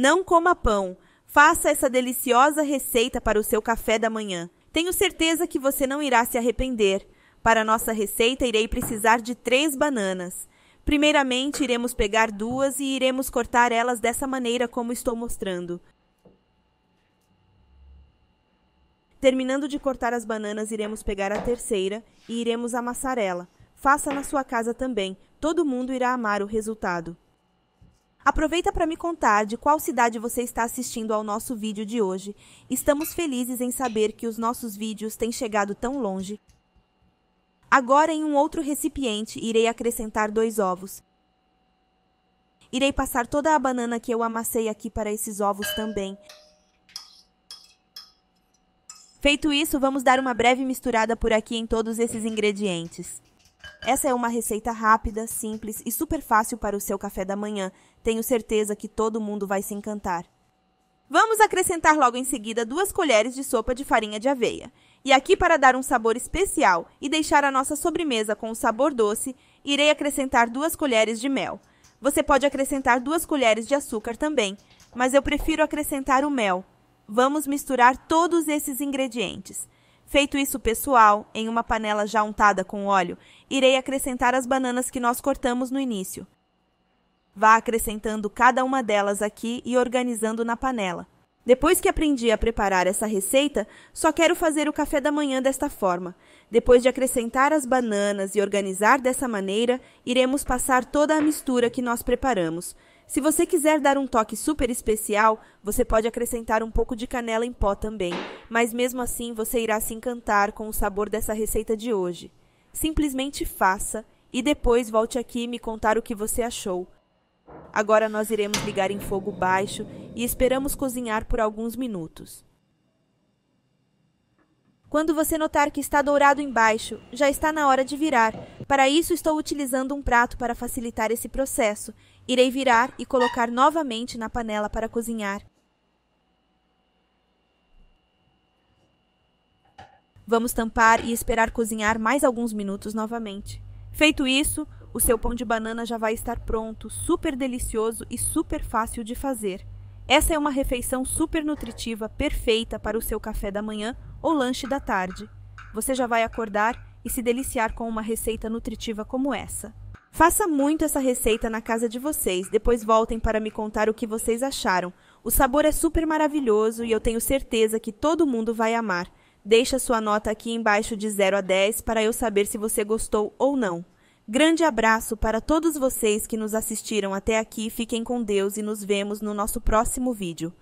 Não coma pão. Faça essa deliciosa receita para o seu café da manhã. Tenho certeza que você não irá se arrepender. Para nossa receita, irei precisar de três bananas. Primeiramente, iremos pegar duas e iremos cortar elas dessa maneira como estou mostrando. Terminando de cortar as bananas, iremos pegar a terceira e iremos amassar ela. Faça na sua casa também. Todo mundo irá amar o resultado. Aproveita para me contar de qual cidade você está assistindo ao nosso vídeo de hoje. Estamos felizes em saber que os nossos vídeos têm chegado tão longe. Agora, em um outro recipiente, irei acrescentar dois ovos. Irei passar toda a banana que eu amassei aqui para esses ovos também. Feito isso, vamos dar uma breve misturada por aqui em todos esses ingredientes. Essa é uma receita rápida, simples e super fácil para o seu café da manhã. Tenho certeza que todo mundo vai se encantar. Vamos acrescentar logo em seguida duas colheres de sopa de farinha de aveia. E aqui, para dar um sabor especial e deixar a nossa sobremesa com o um sabor doce, irei acrescentar duas colheres de mel. Você pode acrescentar duas colheres de açúcar também, mas eu prefiro acrescentar o mel. Vamos misturar todos esses ingredientes. Feito isso, pessoal, em uma panela já untada com óleo, irei acrescentar as bananas que nós cortamos no início. Vá acrescentando cada uma delas aqui e organizando na panela. Depois que aprendi a preparar essa receita, só quero fazer o café da manhã desta forma. Depois de acrescentar as bananas e organizar dessa maneira, iremos passar toda a mistura que nós preparamos. Se você quiser dar um toque super especial, você pode acrescentar um pouco de canela em pó também, mas mesmo assim você irá se encantar com o sabor dessa receita de hoje. Simplesmente faça e depois volte aqui e me contar o que você achou. Agora nós iremos ligar em fogo baixo e esperamos cozinhar por alguns minutos. Quando você notar que está dourado embaixo, já está na hora de virar para isso estou utilizando um prato para facilitar esse processo. Irei virar e colocar novamente na panela para cozinhar. Vamos tampar e esperar cozinhar mais alguns minutos novamente. Feito isso, o seu pão de banana já vai estar pronto, super delicioso e super fácil de fazer. Essa é uma refeição super nutritiva, perfeita para o seu café da manhã ou lanche da tarde. Você já vai acordar e se deliciar com uma receita nutritiva como essa. Faça muito essa receita na casa de vocês, depois voltem para me contar o que vocês acharam. O sabor é super maravilhoso e eu tenho certeza que todo mundo vai amar. Deixa sua nota aqui embaixo de 0 a 10 para eu saber se você gostou ou não. Grande abraço para todos vocês que nos assistiram até aqui. Fiquem com Deus e nos vemos no nosso próximo vídeo.